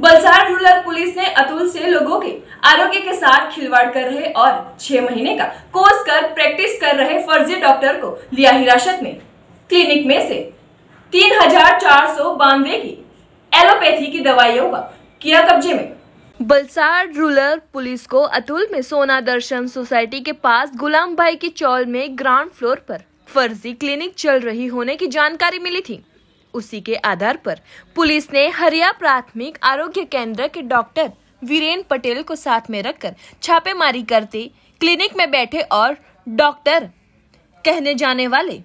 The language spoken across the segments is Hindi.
बलसार रूरल पुलिस ने अतुल से लोगों के आरोग्य के साथ खिलवाड़ कर रहे और छह महीने का कोर्स कर प्रैक्टिस कर रहे फर्जी डॉक्टर को लिया हिरासत में क्लिनिक में से तीन हजार चार सौ बानवे की एलोपैथी की दवाइयों का किया कब्जे में बलसार रूरल पुलिस को अतुल में सोना दर्शन सोसाइटी के पास गुलाम भाई की चौल में ग्राउंड फ्लोर पर फर्जी क्लिनिक चल रही होने की जानकारी मिली थी उसी के आधार पर पुलिस ने हरिया प्राथमिक आरोग्य केंद्र के डॉक्टर वीरेन पटेल को साथ में रखकर छापेमारी करते क्लिनिक में बैठे और डॉक्टर कहने जाने वाले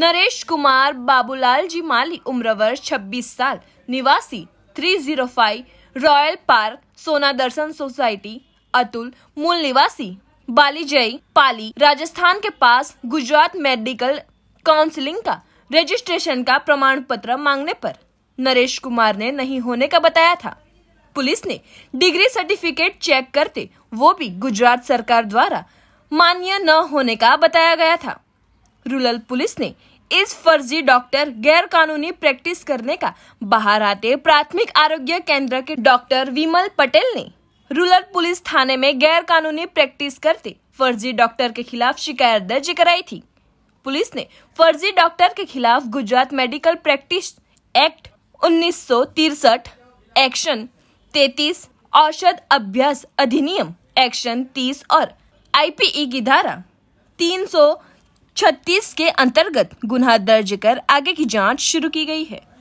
नरेश कुमार बाबूलाल जी माली उम्र वर्ष छब्बीस साल निवासी 305 रॉयल पार्क सोना दर्शन सोसाइटी अतुल मूल निवासी जय पाली राजस्थान के पास गुजरात मेडिकल काउंसिलिंग का रजिस्ट्रेशन का प्रमाण पत्र मांगने पर नरेश कुमार ने नहीं होने का बताया था पुलिस ने डिग्री सर्टिफिकेट चेक करते वो भी गुजरात सरकार द्वारा मान्य न होने का बताया गया था रूरल पुलिस ने इस फर्जी डॉक्टर गैर कानूनी प्रैक्टिस करने का बाहर आते प्राथमिक आरोग्य केंद्र के डॉक्टर विमल पटेल ने रूरल पुलिस थाने में गैर कानूनी प्रैक्टिस करते फर्जी डॉक्टर के खिलाफ शिकायत दर्ज कराई थी पुलिस ने फर्जी डॉक्टर के खिलाफ गुजरात मेडिकल प्रैक्टिस एक्ट उन्नीस एक्शन 33 औषध अभ्यास अधिनियम एक्शन 30 और आईपीई की धारा 336 के अंतर्गत गुना दर्ज कर आगे की जांच शुरू की गई है